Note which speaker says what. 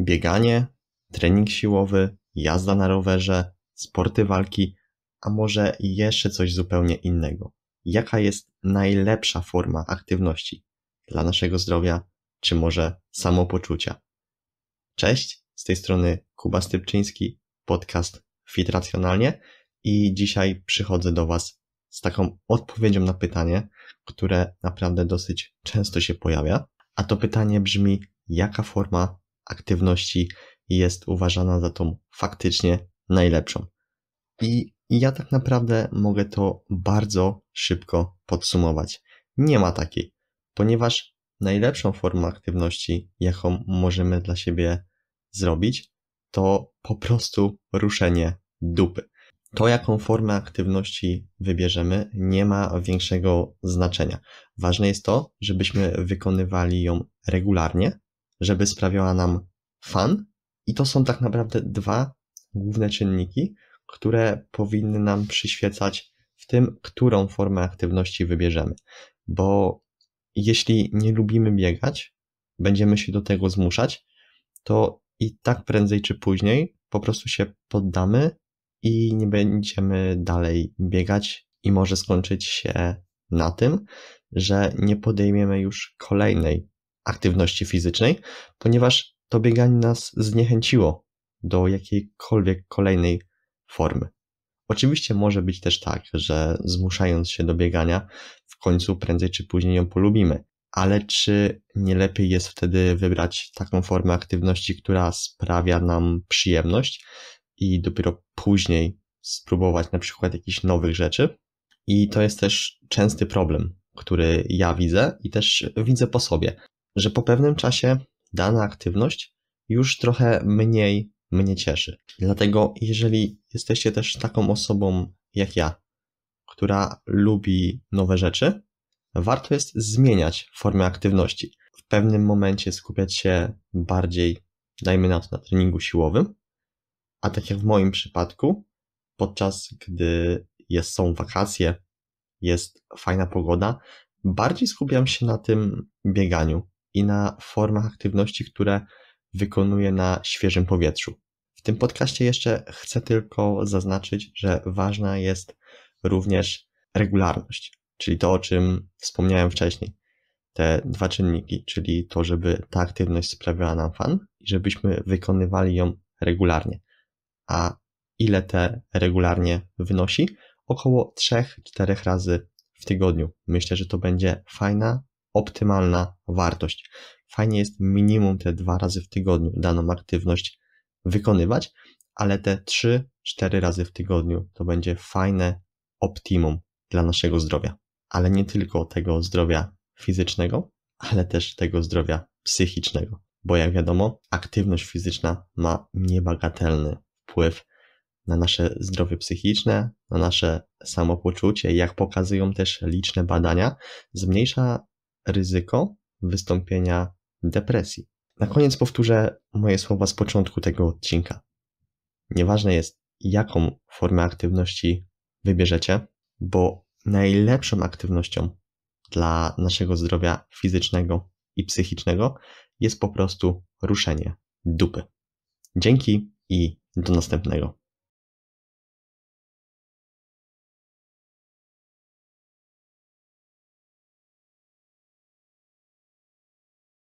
Speaker 1: bieganie, trening siłowy, jazda na rowerze, sporty walki, a może jeszcze coś zupełnie innego. Jaka jest najlepsza forma aktywności dla naszego zdrowia, czy może samopoczucia? Cześć, z tej strony Kuba Stypczyński, podcast Fit Racjonalnie i dzisiaj przychodzę do Was z taką odpowiedzią na pytanie, które naprawdę dosyć często się pojawia, a to pytanie brzmi, jaka forma aktywności jest uważana za tą faktycznie najlepszą. I ja tak naprawdę mogę to bardzo szybko podsumować. Nie ma takiej, ponieważ najlepszą formą aktywności, jaką możemy dla siebie zrobić, to po prostu ruszenie dupy. To, jaką formę aktywności wybierzemy, nie ma większego znaczenia. Ważne jest to, żebyśmy wykonywali ją regularnie żeby sprawiała nam fan. I to są tak naprawdę dwa główne czynniki, które powinny nam przyświecać w tym, którą formę aktywności wybierzemy. Bo jeśli nie lubimy biegać, będziemy się do tego zmuszać, to i tak prędzej czy później po prostu się poddamy i nie będziemy dalej biegać i może skończyć się na tym, że nie podejmiemy już kolejnej aktywności fizycznej, ponieważ to bieganie nas zniechęciło do jakiejkolwiek kolejnej formy. Oczywiście może być też tak, że zmuszając się do biegania, w końcu prędzej czy później ją polubimy, ale czy nie lepiej jest wtedy wybrać taką formę aktywności, która sprawia nam przyjemność i dopiero później spróbować na przykład jakichś nowych rzeczy? I to jest też częsty problem, który ja widzę i też widzę po sobie, że po pewnym czasie dana aktywność już trochę mniej mnie cieszy. Dlatego, jeżeli jesteście też taką osobą jak ja, która lubi nowe rzeczy, warto jest zmieniać formę aktywności. W pewnym momencie skupiać się bardziej, dajmy na to, na treningu siłowym, a tak jak w moim przypadku, podczas gdy jest, są wakacje, jest fajna pogoda, bardziej skupiam się na tym bieganiu, i na formach aktywności, które wykonuje na świeżym powietrzu. W tym podcaście jeszcze chcę tylko zaznaczyć, że ważna jest również regularność, czyli to, o czym wspomniałem wcześniej. Te dwa czynniki, czyli to, żeby ta aktywność sprawiała nam fan i żebyśmy wykonywali ją regularnie. A ile te regularnie wynosi? Około 3-4 razy w tygodniu. Myślę, że to będzie fajna optymalna wartość. Fajnie jest minimum te dwa razy w tygodniu daną aktywność wykonywać, ale te 3-4 razy w tygodniu to będzie fajne optimum dla naszego zdrowia. Ale nie tylko tego zdrowia fizycznego, ale też tego zdrowia psychicznego, bo jak wiadomo, aktywność fizyczna ma niebagatelny wpływ na nasze zdrowie psychiczne, na nasze samopoczucie, jak pokazują też liczne badania, zmniejsza ryzyko wystąpienia depresji. Na koniec powtórzę moje słowa z początku tego odcinka. Nieważne jest, jaką formę aktywności wybierzecie, bo najlepszą aktywnością dla naszego zdrowia fizycznego i psychicznego jest po prostu ruszenie dupy. Dzięki i do następnego.